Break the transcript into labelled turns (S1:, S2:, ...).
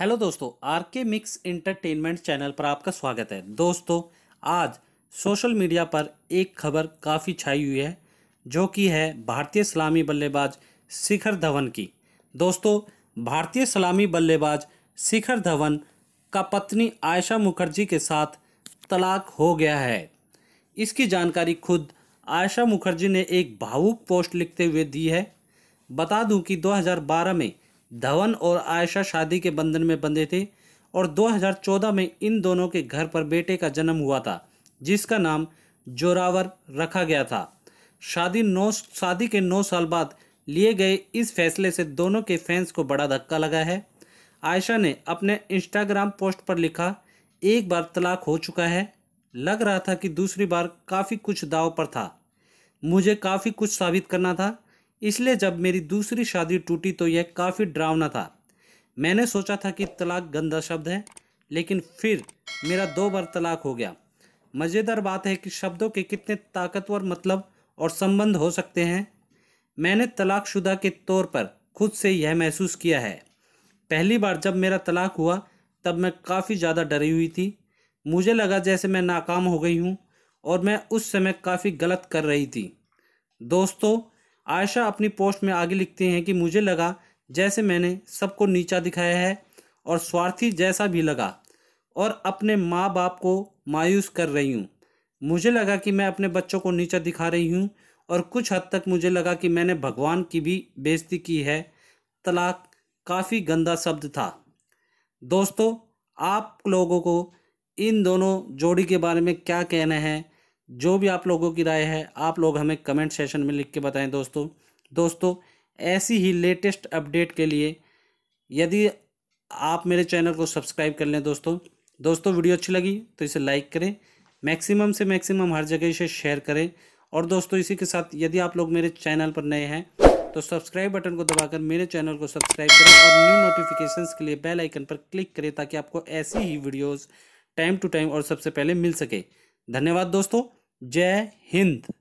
S1: hello दोस्तों are के mix entertainment channel पर आपका स्वागत है दोस्तों आज सोशल मीडिया पर एक खबर काफ़ी छाई हुई है जो कि है भारतीय सलामी बल्लेबाज शिखर धवन की दोस्तों भारतीय सलामी बल्लेबाज शिखर धवन का पत्नी आयशा मुखर्जी के साथ तलाक हो गया है इसकी जानकारी खुद आयशा मुखर्जी ने एक भावुक पोस्ट लिखते हुए दी है बता दूं कि 2012 में धवन और आयशा शादी के बंधन में बंधे थे और 2014 में इन दोनों के घर पर बेटे का जन्म हुआ था जिसका नाम जोरावर रखा गया था शादी नौ शादी के नौ साल बाद लिए गए इस फैसले से दोनों के फैंस को बड़ा धक्का लगा है आयशा ने अपने इंस्टाग्राम पोस्ट पर लिखा एक बार तलाक हो चुका है लग रहा था कि दूसरी बार काफ़ी कुछ दाव पर था मुझे काफ़ी कुछ साबित करना था इसलिए जब मेरी दूसरी शादी टूटी तो यह काफ़ी डरावना था मैंने सोचा था कि तलाक गंदा शब्द है लेकिन फिर मेरा दो बार तलाक हो गया मज़ेदार बात है कि शब्दों के कितने ताकतवर मतलब और संबंध हो सकते हैं मैंने तलाकशुदा के तौर पर खुद से यह महसूस किया है पहली बार जब मेरा तलाक हुआ तब मैं काफ़ी ज़्यादा डरी हुई थी मुझे लगा जैसे मैं नाकाम हो गई हूँ और मैं उस समय काफ़ी गलत कर रही थी दोस्तों आयशा अपनी पोस्ट में आगे लिखते हैं कि मुझे लगा जैसे मैंने सबको नीचा दिखाया है और स्वार्थी जैसा भी लगा और अपने माँ बाप को मायूस कर रही हूँ मुझे लगा कि मैं अपने बच्चों को नीचा दिखा रही हूँ और कुछ हद तक मुझे लगा कि मैंने भगवान की भी बेइज्जती की है तलाक काफ़ी गंदा शब्द था दोस्तों आप लोगों को इन दोनों जोड़ी के बारे में क्या कहना है जो भी आप लोगों की राय है आप लोग हमें कमेंट सेशन में लिख के बताएं दोस्तों दोस्तों ऐसी ही लेटेस्ट अपडेट के लिए यदि आप मेरे चैनल को सब्सक्राइब कर लें दोस्तों दोस्तों वीडियो अच्छी लगी तो इसे लाइक करें मैक्सिमम से मैक्सिमम हर जगह इसे शेयर करें और दोस्तों इसी के साथ यदि आप लोग मेरे चैनल पर नए हैं तो सब्सक्राइब बटन को दबाकर मेरे चैनल को सब्सक्राइब करें और न्यू नोटिफिकेशंस के लिए बेल आइकन पर क्लिक करें ताकि आपको ऐसी ही वीडियोस टाइम टू टाइम और सबसे पहले मिल सके धन्यवाद दोस्तों जय हिंद